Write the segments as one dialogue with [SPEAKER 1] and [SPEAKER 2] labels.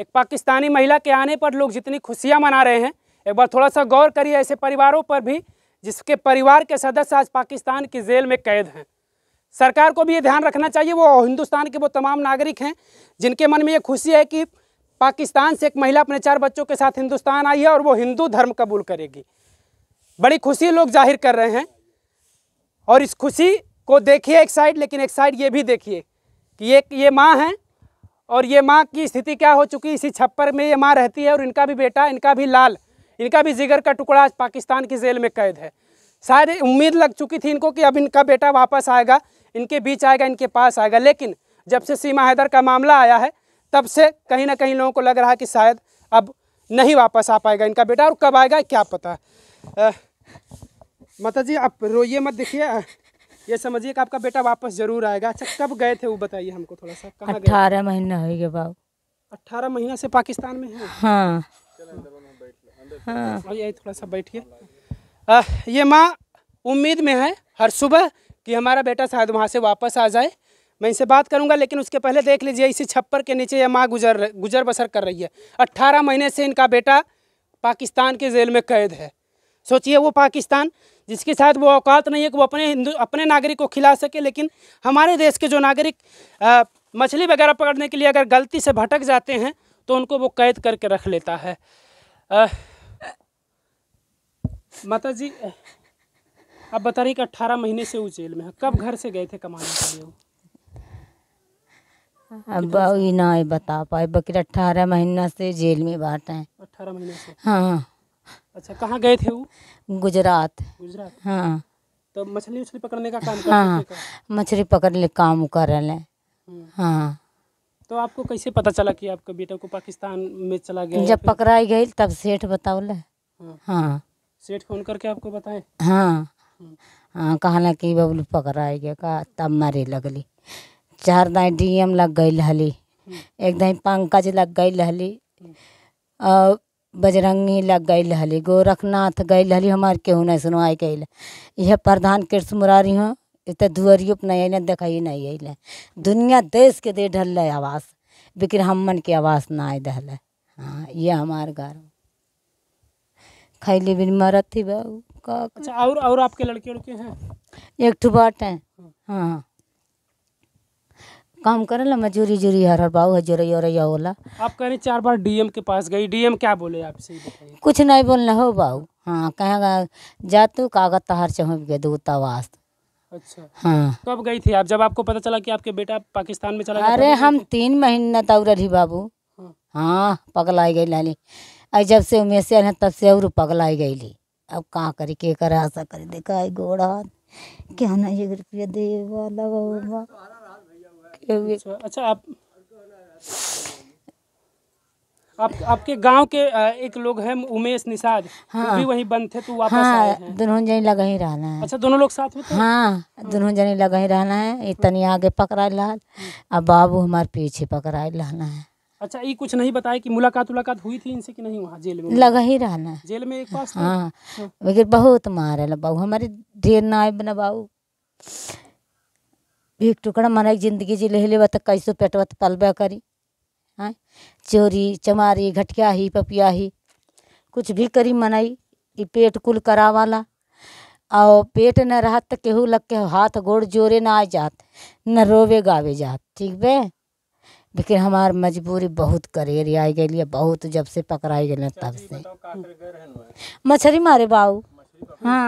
[SPEAKER 1] एक पाकिस्तानी महिला के आने पर लोग जितनी खुशियाँ मना रहे हैं एक बार थोड़ा सा गौर करिए ऐसे परिवारों पर भी जिसके परिवार के सदस्य आज पाकिस्तान की जेल में कैद हैं सरकार को भी ये ध्यान रखना चाहिए वो हिंदुस्तान के वो तमाम नागरिक हैं जिनके मन में ये खुशी है कि पाकिस्तान से एक महिला अपने चार बच्चों के साथ हिंदुस्तान आई है और वो हिंदू धर्म कबूल करेगी बड़ी खुशी लोग जाहिर कर रहे हैं और इस खुशी को देखिए एक साइड लेकिन एक साइड ये भी देखिए कि ये ये माँ हैं और ये माँ की स्थिति क्या हो चुकी इसी छप्पर में ये माँ रहती है और इनका भी बेटा इनका भी लाल इनका भी जिगर का टुकड़ा आज पाकिस्तान की जेल में कैद है शायद उम्मीद लग चुकी थी इनको कि अब इनका बेटा वापस आएगा इनके बीच आएगा इनके पास आएगा लेकिन जब से सीमा हैदर का मामला आया है तब से कहीं ना कहीं लोगों को लग रहा है कि शायद अब नहीं वापस आ पाएगा इनका बेटा और कब आएगा क्या पता माता जी आप रोइए मत देखिए ये समझिए कि आपका बेटा वापस जरूर आएगा अच्छा कब गए थे वो बताइए हमको थोड़ा सा कहाँ अठारह
[SPEAKER 2] महीना हो गया बाबू
[SPEAKER 1] अठारह महीना से पाकिस्तान में
[SPEAKER 2] है हाँ हाँ
[SPEAKER 1] यही थोड़ा सा बैठिए ये माँ उम्मीद में है हर सुबह कि हमारा बेटा शायद वहाँ से वापस आ जाए मैं इनसे बात करूंगा लेकिन उसके पहले देख लीजिए इसी छप्पर के नीचे यह माँ गुजर गुजर बसर कर रही है अट्ठारह महीने से इनका बेटा पाकिस्तान के जेल में कैद है सोचिए वो पाकिस्तान जिसके साथ वो औकात नहीं है कि वो अपने हिंदू अपने नागरिक को खिला सके लेकिन हमारे देश के जो नागरिक मछली वगैरह पकड़ने के लिए अगर गलती से भटक जाते हैं तो उनको वो कैद करके रख लेता है आ, माता जी आप बता रही कि अट्ठारह महीने से वो जेल में है कब घर से गए थे कमाने के लिए वो
[SPEAKER 2] अब ना बता पाए बकरी अट्ठारह महीना से जेल में बात है अट्ठारह महीने से हाँ अच्छा कहाँ गए थे वो गुजरात गुजरात हाँ
[SPEAKER 1] तो मछली मछली पकड़ने का काम हाँ
[SPEAKER 2] मछली पकड़ने काम कर रहे हैं हम्म। हाँ
[SPEAKER 1] तो आपको कैसे पता चला कि आपका बेटा को पाकिस्तान में चला गया जब पकड़ाई गई तब
[SPEAKER 2] सेठ बताओ ले हाँ।, हाँ
[SPEAKER 1] सेठ फोन करके आपको बताए
[SPEAKER 2] हाँ हम्म। हाँ कहला कि बबलू पकड़ाई गया का तब मारे लगली चार दाई डीएम लग गई लहली हम्म। एक दाई पंकज लग गई लहली और बजरंगी लग गई हली गोरखनाथ गई हली हमार केहू नहीं सुनवाई कइल यह प्रधान कृष्ण मुरारी हों इतने दुआरियों पर नहीं अइले देखै नहीं अइले दुनिया देश के दे ढल आवाज़ लेकिन मन के आवास ना आए दहल हाँ ये हमार घर खैली बिन मरत थी बहू का अच्छा
[SPEAKER 1] और और आपके लड़के लड़के हैं
[SPEAKER 2] एक ठू बाट हैं हाँ, हाँ। काम करे ला मजूरी जूरी हर हर बाबू हजोरई औरैया होला
[SPEAKER 1] आप कह रही चार बार डीएम के पास गई डीएम क्या बोले आपसे
[SPEAKER 2] कुछ नहीं बोलना हो बाबू हाँ कहेगा जा तू कागज तहार चौंप गए दू तवास अच्छा हाँ
[SPEAKER 1] कब गई थी आप जब आपको पता चला कि आपके बेटा पाकिस्तान में चला अरे हम
[SPEAKER 2] तीन महीने तौर रही बाबू हाँ, हाँ पगला गई लाली आई जब से उमेश से आए तब से और पगला गई ली अब कहाँ करी के करा सा करी देखा गोड़ा क्या नहीं रुपया दे वाला बाबू
[SPEAKER 1] अच्छा, अच्छा आप आप आपके गांव के एक लोग हैं उमेश निषाद हाँ, तो भी वही बंद थे तो वापस हाँ, आए
[SPEAKER 2] दोनों जने लगा ही रहना है
[SPEAKER 1] अच्छा दोनों लोग साथ में
[SPEAKER 2] थे हाँ दोनों जने लगा ही रहना है इतनी आगे पकड़ा लाल अब बाबू हमारे पीछे पकड़ा रहना है
[SPEAKER 1] अच्छा ये कुछ नहीं बताया कि मुलाकात उलाकात हुई थी इनसे कि नहीं वहाँ जेल में लगा ही रहना जेल में एक पास हाँ मगर
[SPEAKER 2] हाँ। बहुत मारे बाबू हमारे ढेर ना बना बाबू भीख टुकड़ा मन जिंदगी जी ले लेबा तो कैसो पेट त पलबा करी हाँ चोरी चमारी पपिया ही कुछ भी करी मनाई ई पेट कुल करा वाला और पेट न रहत तो केहू लग के हाथ गोड़ जोरे ना आ जात न रोवे गावे जात ठीक बे लेकिन हमार मजबूरी बहुत करेरी आई गई बहुत जब से पकड़ाई गई तब से मछली मारे बाऊ हाँ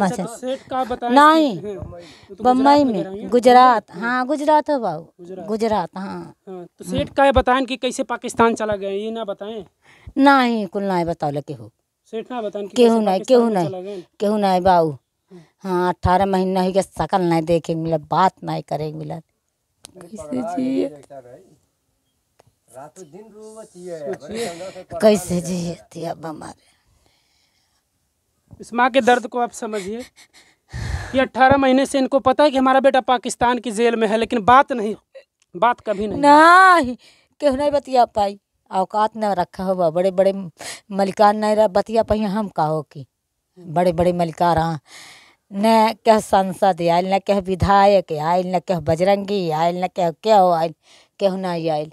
[SPEAKER 2] अच्छा, मछली
[SPEAKER 1] तो नहीं
[SPEAKER 2] तो तो बम्बई में गुजरात हाँ गुजरात है
[SPEAKER 1] बाबू
[SPEAKER 2] गुजरात हाँ।,
[SPEAKER 1] हाँ तो सेठ का बताएं कि कैसे पाकिस्तान चला गया ये ना बताएं
[SPEAKER 2] नहीं कुल नहीं बताओ के हो
[SPEAKER 1] सेठ ना बताएं केहू नहीं केहू नहीं
[SPEAKER 2] केहू नहीं बाबू हाँ।, हाँ अठारह महीना ही के शकल नहीं देखे मिला बात नहीं करे मिला कैसे जिए
[SPEAKER 3] कैसे जिए
[SPEAKER 2] अब हमारे इस
[SPEAKER 1] माँ के दर्द को आप समझिए ये अट्ठारह महीने से इनको पता है कि हमारा बेटा पाकिस्तान की जेल में है लेकिन बात नहीं बात कभी नहीं
[SPEAKER 2] नहीं क्यों नहीं बतिया पाई औकात न रखा हो बड़े बड़े मलिकान नहीं रहा बतिया पाई हम कहो कि बड़े बड़े मलिकार हाँ न कह संसद आयल न कह विधायक आयल न कह बजरंगी आयल न कह क्या आयल केहू नहीं आयल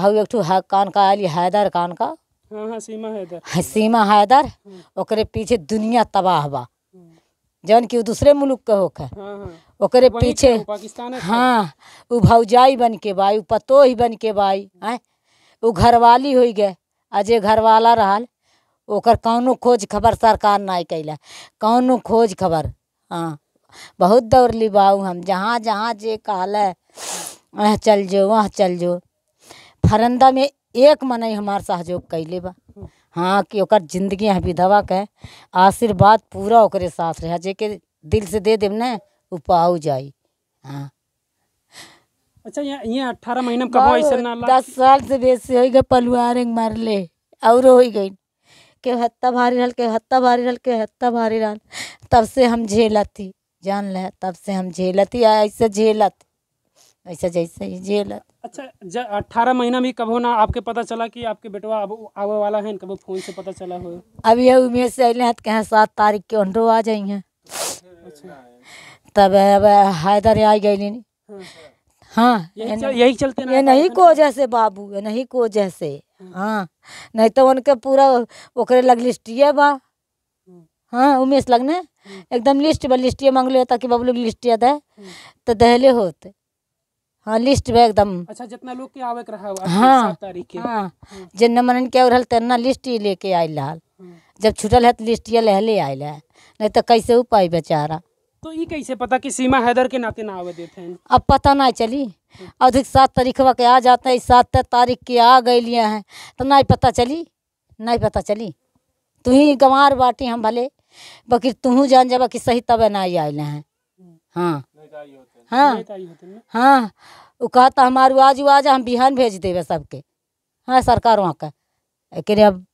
[SPEAKER 2] आहू एक ठू कान का आयल हैदर कान का
[SPEAKER 1] हसीमा हाँ, हाँ, हैदर
[SPEAKER 2] हसीमा हाँ, हैदर ओकरे पीछे दुनिया तबाह बा जौन की दूसरे मुल्क के होकर है ओकरे पीछे हाँ वो भौजाई बन के बाई पतो पतोही बन के बाई हैं वो घरवाली हो गए अजय घरवाला रहा ओकर कौनो खोज खबर सरकार नहीं कैला कौनो खोज खबर हाँ बहुत दौड़ बाऊ हम जहाँ जहाँ जे कहा चल जो वहाँ चल जो फरंदा में एक मन ही हमार सहयोग कैले बा हाँ कि ओकर जिंदगी है विधवा के आशीर्वाद पूरा ओकरे साथ रहे जेके दिल से दे देव ने उपाऊ पाऊ जाई हाँ
[SPEAKER 1] अच्छा ये ये अठारह महीना कब ऐसे ना दस
[SPEAKER 2] साल से बेसी हो गए पलुआर मारले और हो गई के हत्ता भारी रहल के हत्ता भारी रहल के हत्ता भारी रहल तब से हम झेलती जान ले तब से हम झेलती ऐसे झेलती ऐसा जैसा ही जेल
[SPEAKER 1] अच्छा अठारह महीना भी कब ना आपके पता चला कि आपके बेटवा अब आवे वाला है कब फोन से पता चला हो
[SPEAKER 2] अभी यह उम्मीद से अल हैं कहें सात तारीख के अंडो आ जाई हैं अच्छा। तब अब हैदर आ गई हाँ यही, चलते ये नहीं को जैसे बाबू ये नहीं को जैसे हाँ नहीं तो उनके पूरा ओकरे लग लिस्टिए बा हाँ उमेश लगने हम्म। एकदम लिस्ट बा लिस्टिए मांग लो ताकि बाबू लोग लिस्टिया दे हम्म। तो दहले होते हाँ लिस्ट में एकदम अच्छा
[SPEAKER 1] जितना लोग के आवे रहा हुआ हाँ तारीख हाँ,
[SPEAKER 2] हाँ। जिन नमरन के और तना लिस्ट ही लेके आयल लाल हाँ। जब छुटल है तो लिस्ट ये लहले आयल है नहीं तो कैसे हो पाई बेचारा
[SPEAKER 1] तो ये कैसे पता कि सीमा हैदर के नाते ना आवे देते हैं
[SPEAKER 2] अब पता ना चली अधिक सात तारीख के आ जाते हैं सात तारीख के आ गए लिया हैं तो नहीं पता चली नहीं पता चली तू ही गंवार बाटी हम भले बाकी तुहू जान जब कि सही तब ना आयल हैं हम्म। हाँ हाँ हाँ वो कहता हमारे आज आजा हम बिहान भेज देवे सबके हाँ सरकार वहाँ का एक अब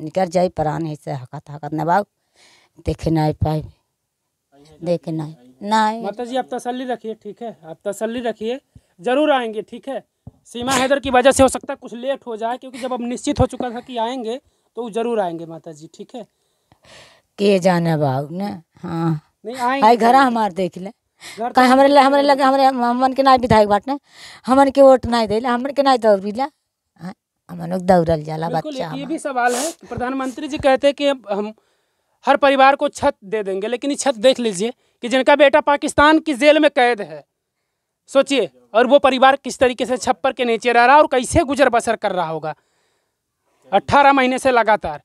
[SPEAKER 2] निकल जाए प्राण ऐसे हकत हकत न बाबू देखे नहीं पाई देखे नहीं
[SPEAKER 1] नहीं माता जी आप तसल्ली रखिए ठीक है आप तसल्ली रखिए जरूर आएंगे ठीक है सीमा हैदर की वजह से हो सकता है कुछ लेट हो जाए क्योंकि जब अब निश्चित हो चुका था कि आएंगे तो जरूर आएंगे माता जी ठीक है
[SPEAKER 2] के जाने बाबू ने हाँ घर हमारे देख ले कहीं हमारे लगे हमारे लगे हमारे हमन के ना विधायक बाटने हमन के वोट नहीं दिला हमन के ना दौड़ दिला हमन दौड़ल जाला बच्चा ये भी
[SPEAKER 1] सवाल है प्रधानमंत्री जी कहते हैं कि हम हर परिवार को छत दे देंगे लेकिन ये छत देख लीजिए कि जिनका बेटा पाकिस्तान की जेल में कैद है सोचिए और वो परिवार किस तरीके से छप्पर के नीचे रह रहा और कैसे गुजर बसर कर रहा होगा अट्ठारह महीने से लगातार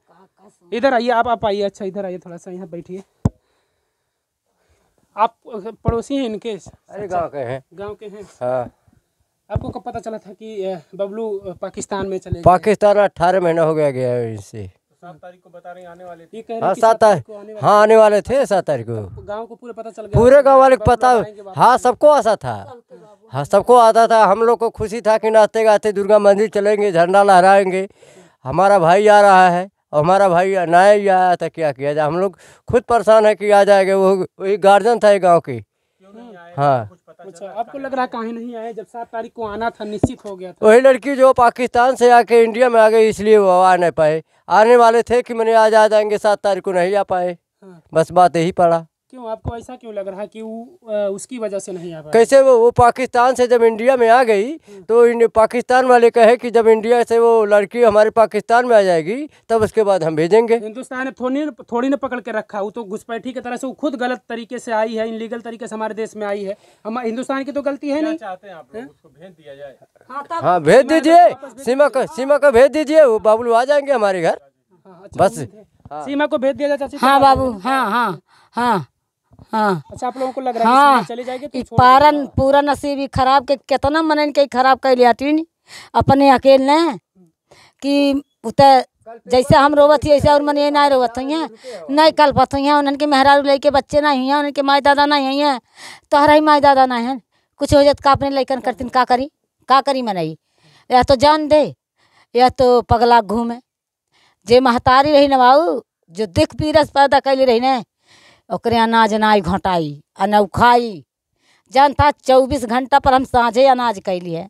[SPEAKER 1] इधर आइए आप आप आइए अच्छा इधर आइए थोड़ा सा यहाँ बैठिए आप पड़ोसी हैं इनके अरे गांव के हैं गांव के हैं हाँ आपको कब पता चला था कि बबलू पाकिस्तान में चले पाकिस्तान
[SPEAKER 3] अठारह महीना हो गया गया इनसे
[SPEAKER 1] सात तारीख को बता रहे आने वाले थे हाँ, हाँ आने वाले थे सात तारीख को
[SPEAKER 3] गांव को पूरा पता चल गया पूरे गांव वाले को पता हाँ सबको आशा था हाँ सबको आता था हम लोग को खुशी था कि नाचते गाते दुर्गा मंदिर चलेंगे झंडा लहराएंगे हमारा भाई आ रहा है और हमारा भाई ना ही आया था क्या किया जाए हम लोग खुद परेशान है कि आ जाएगा वो वही गार्जियन था गाँव की हाँ
[SPEAKER 1] अच्छा, आपको लग रहा कहीं नहीं आया जब सात तारीख को आना था निश्चित हो गया था
[SPEAKER 3] वही लड़की जो पाकिस्तान से आके इंडिया में आ गई इसलिए वो आ नहीं पाए आने वाले थे कि मैंने आज आ जाएंगे सात तारीख को नहीं आ पाए हाँ। बस बात यही पड़ा
[SPEAKER 1] क्यों आपको ऐसा क्यों लग रहा है कि वो उसकी वजह से नहीं आ पाया
[SPEAKER 3] कैसे वो वो पाकिस्तान से जब इंडिया में आ गई हम्म। तो पाकिस्तान वाले कहे कि जब इंडिया से वो लड़की हमारे पाकिस्तान में आ जाएगी तब उसके बाद हम भेजेंगे हिंदुस्तान ने थोड़ी न, थोड़ी ना पकड़ के रखा वो तो
[SPEAKER 1] घुसपैठी की तरह से वो खुद गलत तरीके से आई है इनलीगल तरीके से हमारे देश में आई है हम हिंदुस्तान की तो गलती है नहीं चाहते हैं भेज दिया जाए हाँ, हाँ भेज तो
[SPEAKER 3] दीजिए सीमा का सीमा का भेज दीजिए वो बाबुल आ जाएंगे हमारे घर हाँ, हाँ, अच्छा, बस सीमा को भेज दिया जाए हाँ बाबू हाँ हाँ हाँ हाँ
[SPEAKER 1] अच्छा आप लोगों को लग रहा है हाँ चले जाएगी तो पारन
[SPEAKER 3] पूरा नसीब
[SPEAKER 2] खराब के कितना मन के खराब कर लिया तीन अपने अकेले ने कि उत जैसे हम रोवत थी ऐसे और मन ये ना रोवत हुई हैं नहीं कल पत हुई हैं उनके मेहरारू लेके बच्चे ना हुई हैं उनके माई दादा ना हुई हैं हर ही माई दादा ना हैं कुछ हो जात का अपने लैकन करती का करी का करी मनाई या तो जान दे या तो पगला घूमे जे महतारी रही नवाऊ जो दिख पीरस पैदा कैली रही ना ओकरे अनाज नाई घोटाई आ न खाई था चौबीस घंटा पर हम साझे अनाज कैली है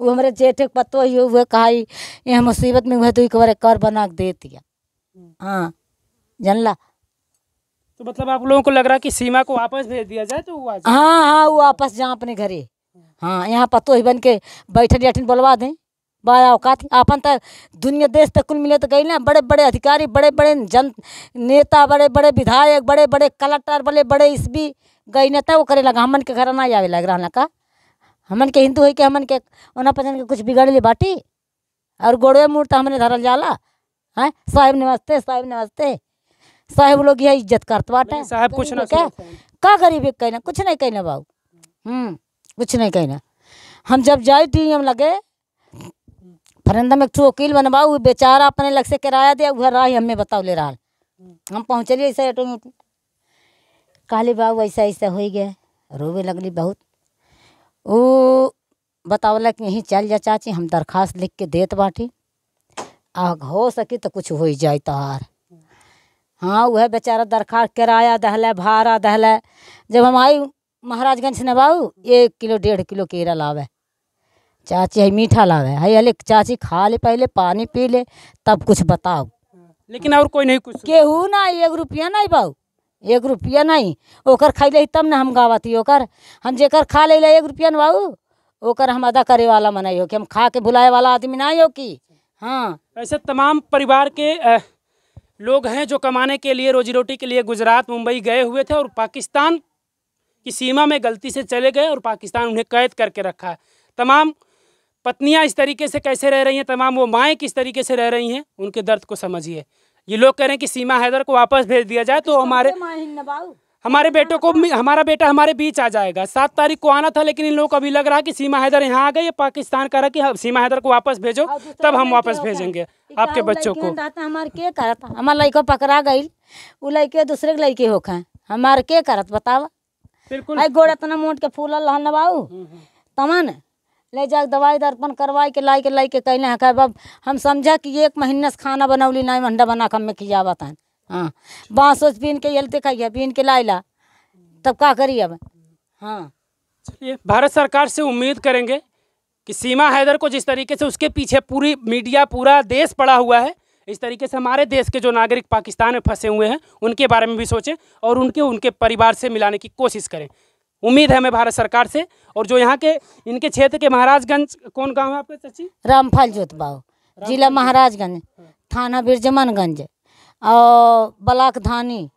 [SPEAKER 2] वो हमारे जेठे पत्तो पतो ही वह कहाई ये मुसीबत में हुआ तो एक बार कर बना के दे दिया हाँ जानला
[SPEAKER 1] तो मतलब आप लोगों को लग रहा कि सीमा को वापस भेज दिया जाए तो हाँ
[SPEAKER 2] हाँ वो वापस जाए अपने घरे हाँ, हाँ यहाँ पतो ही बन के बैठन जैठन बुलवा दें बाया औकात आपन दुनिया देश तक कुल मिले तो गई ना बड़े बड़े अधिकारी बड़े बड़े जन नेता बड़े बड़े विधायक बड़े बड़े कलेक्टर बड़े बड़े भी गई ना तो करे लगा हमन के घर ना आवे लग रहा का हमन के हिंदू है कि हमन के ओना पचन के कुछ बिगड़ ली बाटी और गोड़े मुँह तो हमने धरल जाला है साहेब नमस्ते साहेब नमस्ते साहेब लोग यह इज्जत करत बाटे साहेब कुछ ना क्या का गरीब कहना कुछ नहीं कहना बाबू हम्म कुछ नहीं कहना हम जब जाए थी हम लगे फरिंदा में एक वकील बनवाओ बेचारा अपने लग से किराया दिया वह रहा हमें बताओ ले रहा हम्म। हम पहुँचलिए ऐसे ऑटोमेटिक काली बाबू ऐसा ऐसा हो गया रोवे लगली बहुत वो बतावला कि यहीं चल जा चाची हम दरखास्त लिख के देत बाटी आ हो सके तो कुछ हो ही जाए तोहार हाँ वह बेचारा दरखास्त किराया दहल भाड़ा दहल जब हम आई महाराजगंज से नबाऊ एक किलो डेढ़ किलो केरा लावे चाची है मीठा लावे है अले चाची खा ले पहले पानी पी ले तब कुछ बताओ
[SPEAKER 1] लेकिन और कोई नहीं कुछ
[SPEAKER 2] केहू ना एक रुपया नहीं बाऊ एक रुपया नहीं ओकर ले तब ना हम गावती ओकर हम जेकर खा ले, एक रुपया ना बाऊ ओकर हम अदा करे वाला मनाई हो कि हम खा के बुलाए वाला आदमी ना हो कि
[SPEAKER 1] हाँ ऐसे तमाम परिवार के लोग हैं जो कमाने के लिए रोजी रोटी के लिए गुजरात मुंबई गए हुए थे और पाकिस्तान की सीमा में गलती से चले गए और पाकिस्तान उन्हें कैद करके रखा है तमाम पत्नियां इस तरीके से कैसे रह रही हैं तमाम वो माएँ किस तरीके से रह रही हैं उनके दर्द को समझिए ये लोग कह रहे हैं कि सीमा हैदर को वापस भेज दिया जाए तो हमारे हमारे हाँ, बेटों को हाँ। हमारा बेटा हमारे बीच आ जाएगा सात तारीख को आना था लेकिन इन लोगों को अभी लग रहा है कि सीमा हैदर यहाँ आ गई पाकिस्तान कह रहा कि हाँ, सीमा हैदर को वापस भेजो तब हम वापस भेजेंगे आपके बच्चों को
[SPEAKER 2] हमारे के हमारे लड़को पकड़ा गई वो लड़के दूसरे के लड़के होखा हमारे क्या करत बताओ बिल्कुल गोड़ इतना मोट के फूल लहन हम्म, हम्म। तमन ले जाकर दवाई दर्पण करवा के लाई के लाई के कहले हैं कह बाब हम समझा कि एक महीने से खाना बनौली नहीं अंडा बना के हमें खिजावत हैं हाँ बाँस उस बीन के यलते खाइए बीन के लाई ला तब का करिए अब
[SPEAKER 1] हाँ चलिए भारत सरकार से उम्मीद करेंगे कि सीमा हैदर को जिस तरीके से उसके पीछे पूरी मीडिया पूरा देश पड़ा हुआ है इस तरीके से हमारे देश के जो नागरिक पाकिस्तान में फंसे हुए हैं उनके बारे में भी सोचें और उनके उनके परिवार से मिलाने की कोशिश करें उम्मीद है हमें भारत सरकार से और जो
[SPEAKER 2] यहाँ के इनके क्षेत्र के महाराजगंज कौन गाँव है आपके चाची रामफल जोतबाऊ जिला महाराजगंज थाना बिरजमनगंज और बलाक धानी